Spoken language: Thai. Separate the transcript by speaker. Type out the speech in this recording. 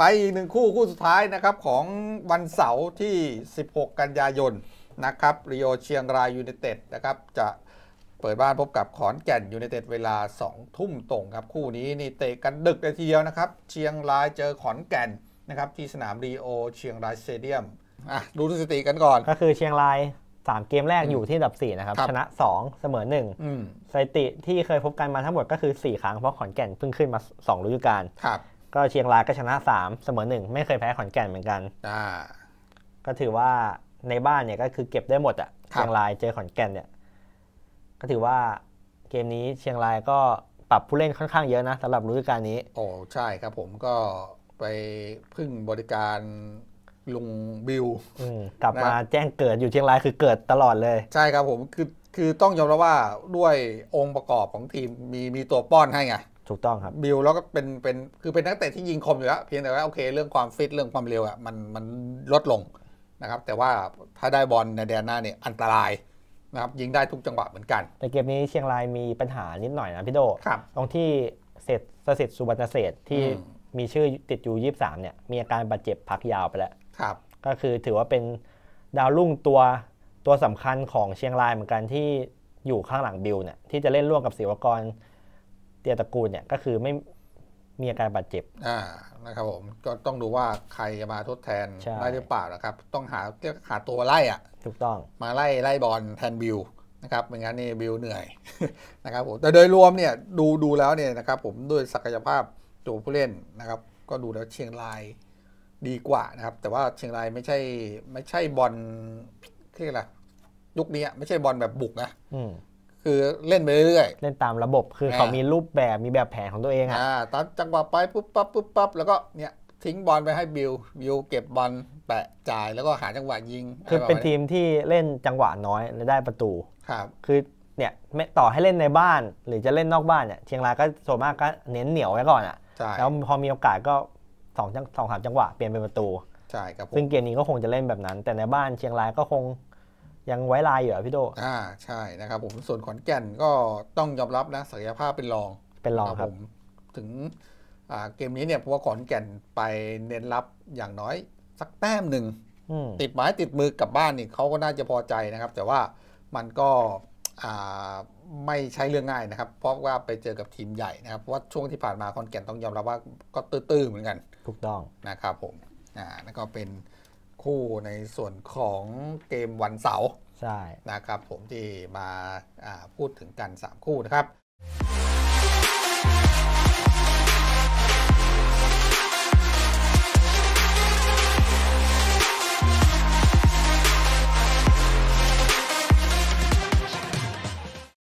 Speaker 1: ไปอีกหนึ่งคู่คู่สุดท้ายนะครับของวันเสาร์ที่ 16 กันยายนนะครับรีโอเชียงรายยูเนเต็ดนะครับจะเปิดบ้านพบกับขอนแก่นยูเนเต็ดเวลา 2 ทุ่มตรงครับคู่นี้นี่เตะกันดึกเลยทีเดียวนะครับ เชียงรายเจอขอนแก่นนะครับที่สนามรีโอเชียงรายสเตเดียมอ่ะดูสถิติกันก่อนก็คือเชียง
Speaker 2: ราย 3 เกมแรกอยู่ที่ดับ 4 นะครับ ชนะ 2 เสมอ1สถิติที่เคยพบกันมาทั้งหมดก็คือ4ครั้งเพราะขอนแก่นเพิ่งขึ้นมา2ฤดูกาลครับก็เชียงรายก็ชนะสามเสมอหนึ่งไม่เคยแพ้ขอนแก่นเหมือนกันก็ถือว่าในบ้านเนี่ยก็คือเก็บได้หมดอะเชียงรายเจอขอนแก่นเนี่ยก็ถือว่าเกมนี้เชียงรายก็ปรับผู้เล่นค่อนข้างเยอะนะสำหรับฤดูกาลนี้โอ้ใช่ครับผมก็ไป
Speaker 1: พึ่งบริการลุงบิวกลับมาแจ้งเกิดอยู่เชียงรายคือเกิดตลอดเลย ใช่ครับผมคือคือต้องยอมรับว่าด้วยองค์ประกอบของทีมมีมีตัวป้อนให้ไงถูกต้องครับบิลแล้วก็เป็นเป็น คือเป็นนักเตะที่ยิงคมอยู่แล้ว เพียงแต่ว่าโอเคเรื่องความฟิตเรื่องความเร็วอ่ะมันมันลดลงนะครับแต่ว่าถ้าได้บอลในแดนหน้าเนี่ยอันตรายนะครับยิงได้ทุกจังหวะเหมือนกันแต่เกมนี้เชียงรายมีปัญหานิดหน
Speaker 2: ่อยนะพี่โด ตรงที่เร็สสิทธิ์สุวรรณเศษที่มีชื่อติดอยู่ยี่สามเนี่ยมีอาการบาดเจ็บพักยาวไปแล้วครับก็คือถือว่าเป็นดาวรุ่งตัวตัวสำคัญของเชียงรายเหมือนกันที่อยู่ข้างหลังบิลเนี่ยที่จะเล่นร่วมกับศิวกรเตียตระกูลเนี่ยก็คือไม่มีอาการบาดเจ็บ
Speaker 1: อ่า นะครับผมก็ต้องดูว่าใครจะมาทดแทนได้หรือเปล่านะครับ ต้องหาเียหาตัวไล่อ่ะ ถูกต้อง มาไล่ไล่บอลแทนบิวนะครับไม่งั้นนี่บิวเหนื่อยนะครับผมแต่โดยรวมเนี่ยดูดูแล้วเนี่ยนะครับ ผมด้วยศักยภาพตัวผู้เล่นนะครับ ก็ดูแล้วเชียงรายดีกว่านะครับ แต่ว่าเชียงรายไม่ใช่ไม่ใช่บอลเรียกอะไรยุคนี้ไม่ใช่บอลแบบบุกนะคือเล่นไปเรื่อยเล่นตามระบ
Speaker 2: บคือเขามีรูปแบบมีแบบแผนของตัวเองอ่ะ
Speaker 1: ตามจังหวะไปปุ๊บปั๊บปุ๊บปั๊บแล้วก็เนี่ยทิ้งบอลไปให้บิลบิลเก็บบอลแปะจ่ายแล้วก็หาจังหวะยิง คือเป็นที
Speaker 2: มที่เล่นจังหวะน้อยและได้ประตูครับคือเนี่ยต่อให้เล่นในบ้านหรือจะเล่นนอกบ้านเนี่ยเชียงรายก็ส่วนมากก็เน้นเหนียวไว้ก่อนอ่ะแล้วพอมีโอกาสก็สองจังสองสามจังหวะเปลี่ยนเป็นประตูใช่ครับซึ่งเกมนี้ก็คงจะเล่นแบบนั้น แต่ในบ้าน เชียงรายก็คง
Speaker 1: ยังไว้ลายอยู่อ่ะพี่โดอ่าใช่นะครับผมส่วนขอนแก่นก็ต้องยอมรับนะศักยภาพเป็นรองเป็นรองครับผมถึงเกมนี้เนี่ยเพราะว่าขอนแก่นไปเน้นรับอย่างน้อย สักแต้มหนึ่งติดไม้ติดมือกลับบ้านนี่เขาก็น่าจะพอใจนะครับ แต่ว่ามันก็ไม่ใช่เรื่องง่ายนะครับ เพราะว่าไปเจอกับทีมใหญ่นะครับเพราะว่าช่วงที่ผ่านมาคอนแก่นต้องยอมรับว่า ก็ตื้อๆเหมือนกัน ถูกต้องนะครับผมอ่าแล้วก็เป็นคู่ในส่วนของเกมวันเสาร์ใช่นะครับผมที่มาพูดถึงกัน 3 คู่นะครับ